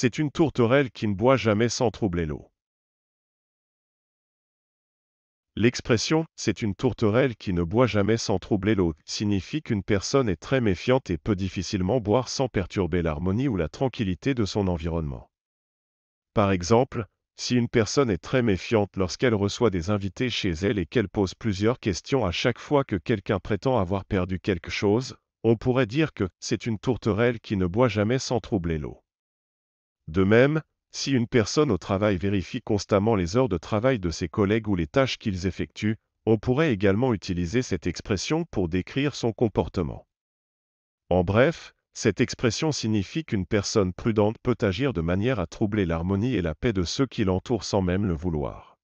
C'est une tourterelle qui ne boit jamais sans troubler l'eau. L'expression c'est une tourterelle qui ne boit jamais sans troubler l'eau signifie qu'une personne est très méfiante et peut difficilement boire sans perturber l'harmonie ou la tranquillité de son environnement. Par exemple, si une personne est très méfiante lorsqu'elle reçoit des invités chez elle et qu'elle pose plusieurs questions à chaque fois que quelqu'un prétend avoir perdu quelque chose, on pourrait dire que c'est une tourterelle qui ne boit jamais sans troubler l'eau. De même, si une personne au travail vérifie constamment les heures de travail de ses collègues ou les tâches qu'ils effectuent, on pourrait également utiliser cette expression pour décrire son comportement. En bref, cette expression signifie qu'une personne prudente peut agir de manière à troubler l'harmonie et la paix de ceux qui l'entourent sans même le vouloir.